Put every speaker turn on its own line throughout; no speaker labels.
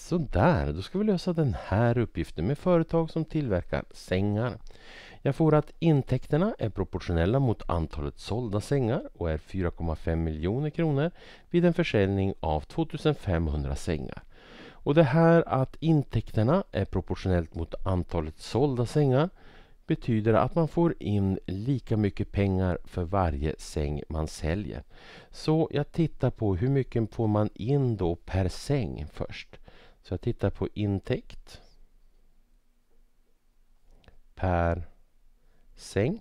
Sådär, då ska vi lösa den här uppgiften med företag som tillverkar sängar. Jag får att intäkterna är proportionella mot antalet sålda sängar och är 4,5 miljoner kronor vid en försäljning av 2500 sängar. Och det här att intäkterna är proportionellt mot antalet sålda sängar betyder att man får in lika mycket pengar för varje säng man säljer. Så jag tittar på hur mycket får man in då per säng först. Så jag tittar på intäkt per säng.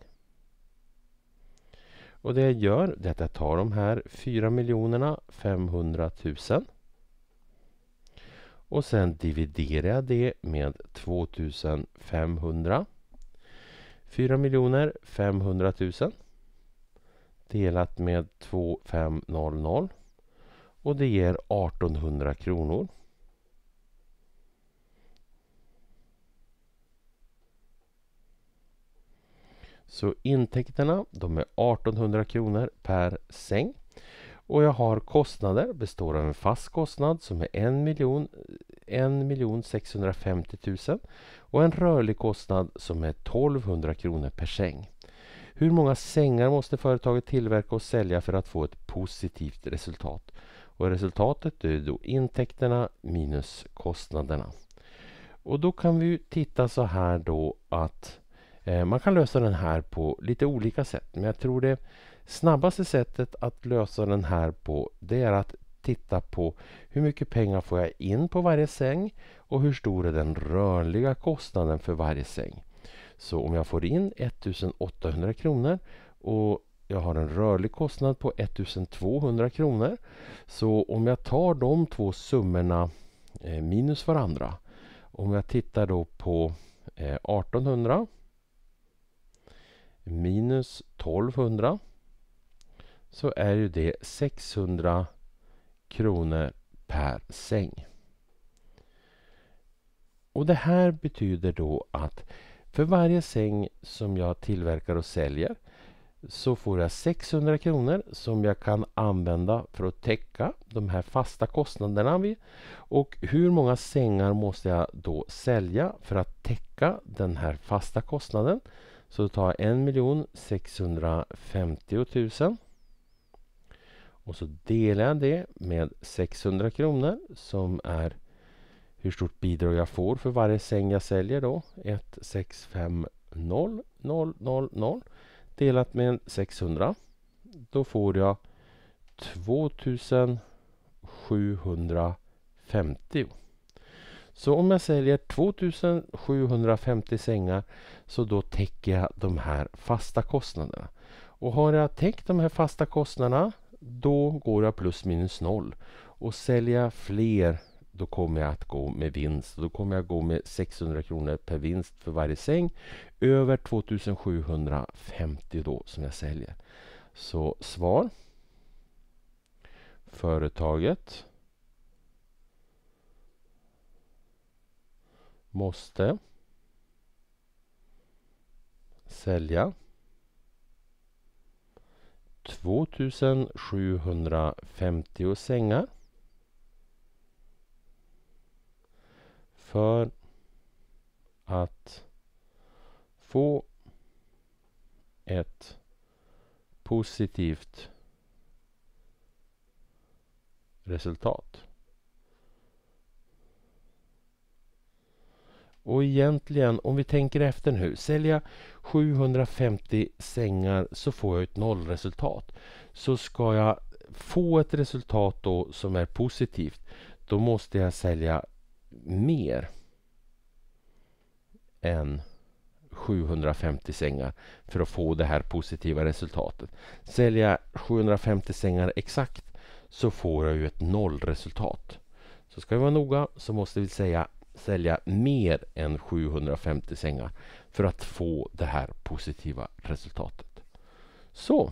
Och det jag gör är att jag tar de här 4 miljonerna 500 000 och sen dividerar jag det med 2500 4 miljoner 500 000 delat med 2500 och det ger 1800 kronor. Så intäkterna de är 1800 kronor per säng. Och jag har kostnader, består av en fast kostnad som är 1 miljon 1 650 000 och en rörlig kostnad som är 1200 kronor per säng. Hur många sängar måste företaget tillverka och sälja för att få ett positivt resultat? Och resultatet är då intäkterna minus kostnaderna. Och då kan vi titta så här då att Eh, man kan lösa den här på lite olika sätt men jag tror det snabbaste sättet att lösa den här på det är att titta på hur mycket pengar får jag in på varje säng och hur stor är den rörliga kostnaden för varje säng. Så om jag får in 1800 kronor och jag har en rörlig kostnad på 1200 kronor. Så om jag tar de två summorna eh, minus varandra. Om jag tittar då på 1800 eh, minus 1200 så är ju det 600 kronor per säng. Och Det här betyder då att för varje säng som jag tillverkar och säljer så får jag 600 kronor som jag kan använda för att täcka de här fasta kostnaderna. Vid. Och hur många sängar måste jag då sälja för att täcka den här fasta kostnaden? Så då tar jag 1 650 000 och så delar jag det med 600 kronor som är hur stort bidrag jag får för varje säng jag säljer då. 1 6 5 0 0 0 0 delat med 600. Då får jag 2750. Så om jag säljer 2750 sängar så då täcker jag de här fasta kostnaderna. Och har jag täckt de här fasta kostnaderna då går jag plus minus noll. Och säljer jag fler då kommer jag att gå med vinst. Då kommer jag gå med 600 kronor per vinst för varje säng. Över 2750 då som jag säljer. Så svar. Företaget måste sälja 2750 sängar för att få ett positivt resultat. Och egentligen, om vi tänker efter nu, säljer jag 750 sängar så får jag ett nollresultat. Så ska jag få ett resultat då som är positivt, då måste jag sälja mer än 750 sängar för att få det här positiva resultatet. Säljer jag 750 sängar exakt så får jag ju ett nollresultat. Så ska vi vara noga så måste vi säga sälja mer än 750 sängar för att få det här positiva resultatet. Så